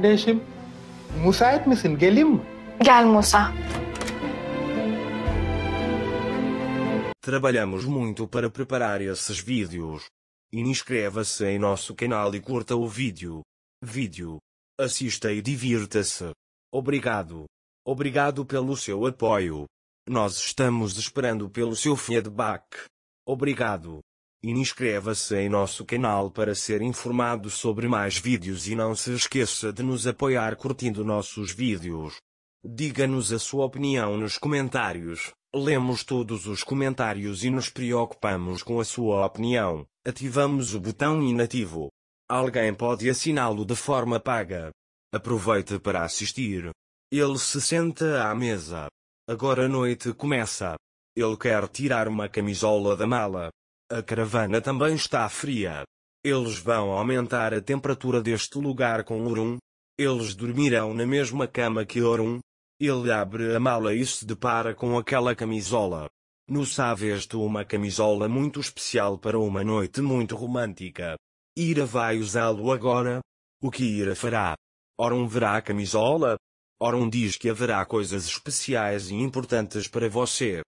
Kardeşim, müsait misin? Geleyim mi? Gel Musa. Trabalhamos muito para preparar esses vídeos. Inscreva-se em nosso canal e curta o vídeo. Vídeo. Assista e divirta-se. Obrigado. Obrigado pelo seu apoio. Nós estamos esperando pelo seu feedback. Obrigado. Inscreva-se em nosso canal para ser informado sobre mais vídeos e não se esqueça de nos apoiar curtindo nossos vídeos. Diga-nos a sua opinião nos comentários. Lemos todos os comentários e nos preocupamos com a sua opinião. Ativamos o botão inativo. Alguém pode assiná-lo de forma paga. Aproveite para assistir. Ele se senta à mesa. Agora a noite começa. Ele quer tirar uma camisola da mala. A caravana também está fria. Eles vão aumentar a temperatura deste lugar com Orum. Eles dormirão na mesma cama que Orum. Ele abre a mala e se depara com aquela camisola. No Savesto uma camisola muito especial para uma noite muito romântica. Ira vai usá-lo agora. O que Ira fará? Orum verá a camisola? Orum diz que haverá coisas especiais e importantes para você.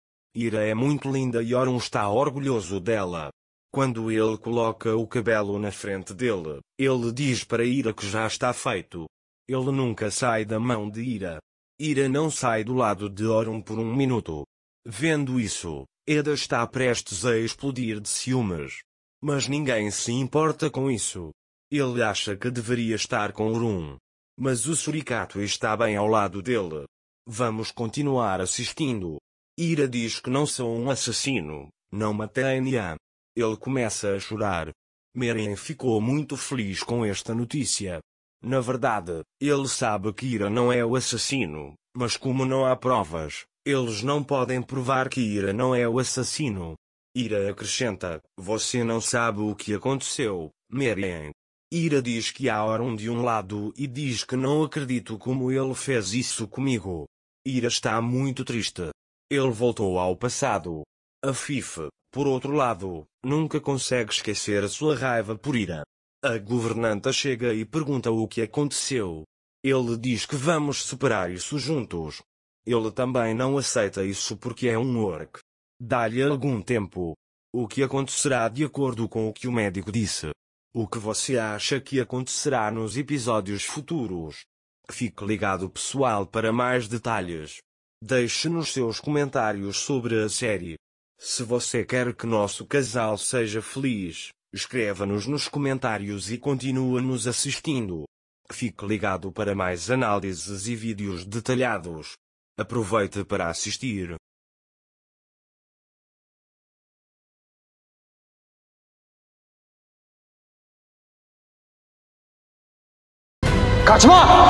Ira é muito linda e Orun está orgulhoso dela. Quando ele coloca o cabelo na frente dele, ele diz para Ira que já está feito. Ele nunca sai da mão de Ira. Ira não sai do lado de Orun por um minuto. Vendo isso, Eda está prestes a explodir de ciúmes. Mas ninguém se importa com isso. Ele acha que deveria estar com Orun. Mas o Suricato está bem ao lado dele. Vamos continuar assistindo. Ira diz que não sou um assassino, não matei a Nia. Ele começa a chorar. Meren ficou muito feliz com esta notícia. Na verdade, ele sabe que Ira não é o assassino, mas como não há provas, eles não podem provar que Ira não é o assassino. Ira acrescenta: Você não sabe o que aconteceu, Meren. Ira diz que há Orum de um lado e diz que não acredito como ele fez isso comigo. Ira está muito triste. Ele voltou ao passado. A FIFA, por outro lado, nunca consegue esquecer a sua raiva por ira. A governanta chega e pergunta o que aconteceu. Ele diz que vamos superar isso juntos. Ele também não aceita isso porque é um orc. Dá-lhe algum tempo. O que acontecerá de acordo com o que o médico disse? O que você acha que acontecerá nos episódios futuros? Fique ligado pessoal para mais detalhes. Deixe-nos seus comentários sobre a série. Se você quer que nosso casal seja feliz, escreva-nos nos comentários e continue nos assistindo. Fique ligado para mais análises e vídeos detalhados. Aproveite para assistir. Kachma!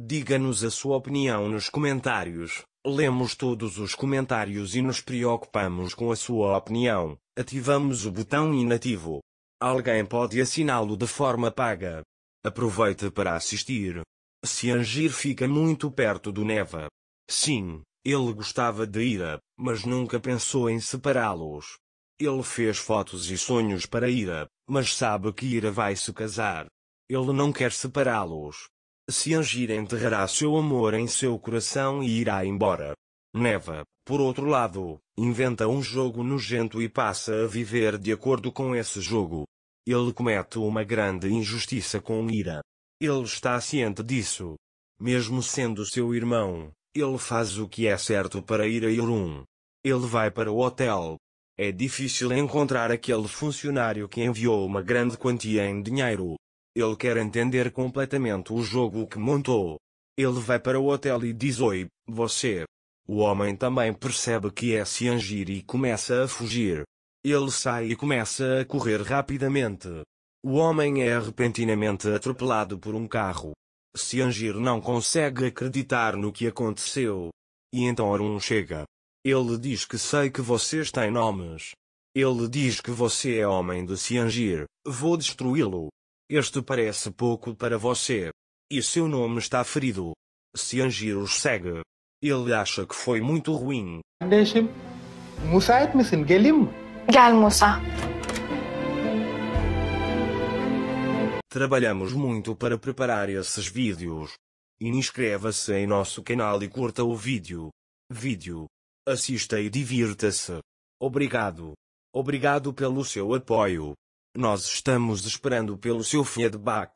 Diga-nos a sua opinião nos comentários. Lemos todos os comentários e nos preocupamos com a sua opinião. Ativamos o botão inativo. Alguém pode assiná-lo de forma paga. Aproveite para assistir. Se Angir fica muito perto do Neva. Sim, ele gostava de Ira, mas nunca pensou em separá-los. Ele fez fotos e sonhos para Ira, mas sabe que Ira vai se casar. Ele não quer separá-los. Se agir enterrará seu amor em seu coração e irá embora. Neva, por outro lado, inventa um jogo nojento e passa a viver de acordo com esse jogo. Ele comete uma grande injustiça com ira. Ele está ciente disso. Mesmo sendo seu irmão, ele faz o que é certo para ir a Irum. Ele vai para o hotel. É difícil encontrar aquele funcionário que enviou uma grande quantia em dinheiro, ele quer entender completamente o jogo que montou. Ele vai para o hotel e diz oi, você. O homem também percebe que é Siangir e começa a fugir. Ele sai e começa a correr rapidamente. O homem é repentinamente atropelado por um carro. Siangir não consegue acreditar no que aconteceu. E então Arun chega. Ele diz que sei que vocês têm nomes. Ele diz que você é homem de Siangir, vou destruí-lo. Este parece pouco para você. E seu nome está ferido. Se Ciangiros segue. Ele acha que foi muito ruim. me Trabalhamos muito para preparar esses vídeos. Inscreva-se em nosso canal e curta o vídeo. Vídeo. Assista e divirta-se. Obrigado. Obrigado pelo seu apoio. Nós estamos esperando pelo seu feedback.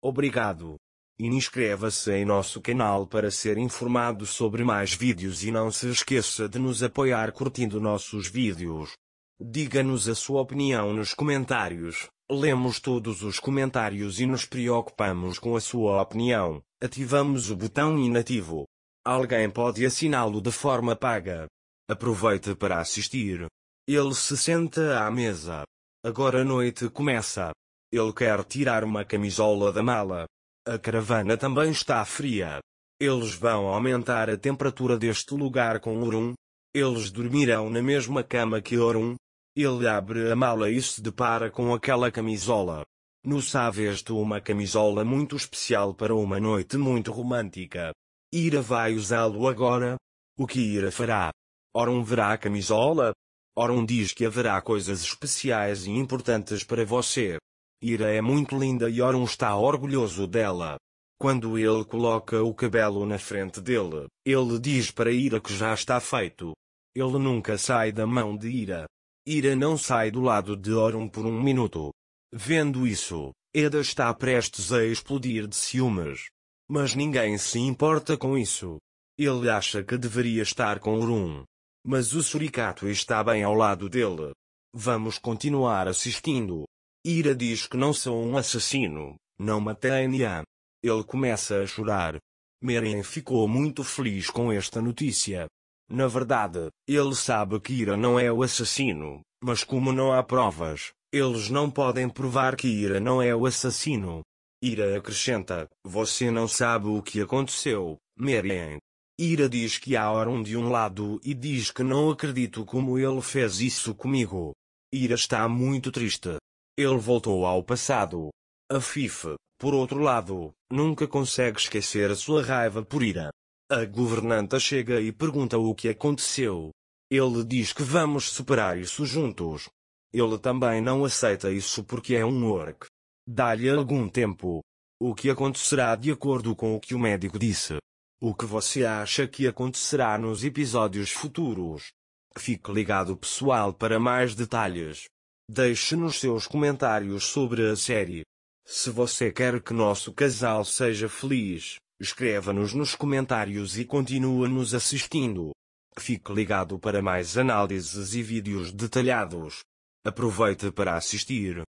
Obrigado. Inscreva-se em nosso canal para ser informado sobre mais vídeos e não se esqueça de nos apoiar curtindo nossos vídeos. Diga-nos a sua opinião nos comentários. Lemos todos os comentários e nos preocupamos com a sua opinião. Ativamos o botão inativo. Alguém pode assiná-lo de forma paga. Aproveite para assistir. Ele se senta à mesa. Agora a noite começa. Ele quer tirar uma camisola da mala. A caravana também está fria. Eles vão aumentar a temperatura deste lugar com Orum. Eles dormirão na mesma cama que Orum. Ele abre a mala e se depara com aquela camisola. No Savesto uma camisola muito especial para uma noite muito romântica. Ira vai usá-lo agora. O que Ira fará? Orum verá a camisola, Oron diz que haverá coisas especiais e importantes para você. Ira é muito linda e Orun está orgulhoso dela. Quando ele coloca o cabelo na frente dele, ele diz para Ira que já está feito. Ele nunca sai da mão de Ira. Ira não sai do lado de Orun por um minuto. Vendo isso, Eda está prestes a explodir de ciúmes. Mas ninguém se importa com isso. Ele acha que deveria estar com Orun, mas o suricato está bem ao lado dele. Vamos continuar assistindo. Ira diz que não sou um assassino, não matei a Nia. Ele começa a chorar. Meren ficou muito feliz com esta notícia. Na verdade, ele sabe que Ira não é o assassino, mas como não há provas, eles não podem provar que Ira não é o assassino. Ira acrescenta: Você não sabe o que aconteceu, Meren. Ira diz que há Orum de um lado e diz que não acredito como ele fez isso comigo. Ira está muito triste. Ele voltou ao passado. A FIF, por outro lado, nunca consegue esquecer a sua raiva por Ira. A governanta chega e pergunta o que aconteceu. Ele diz que vamos superar isso juntos. Ele também não aceita isso porque é um orc. Dá-lhe algum tempo. O que acontecerá de acordo com o que o médico disse. O que você acha que acontecerá nos episódios futuros? Fique ligado pessoal para mais detalhes. Deixe-nos seus comentários sobre a série. Se você quer que nosso casal seja feliz, escreva-nos nos comentários e continue nos assistindo. Fique ligado para mais análises e vídeos detalhados. Aproveite para assistir.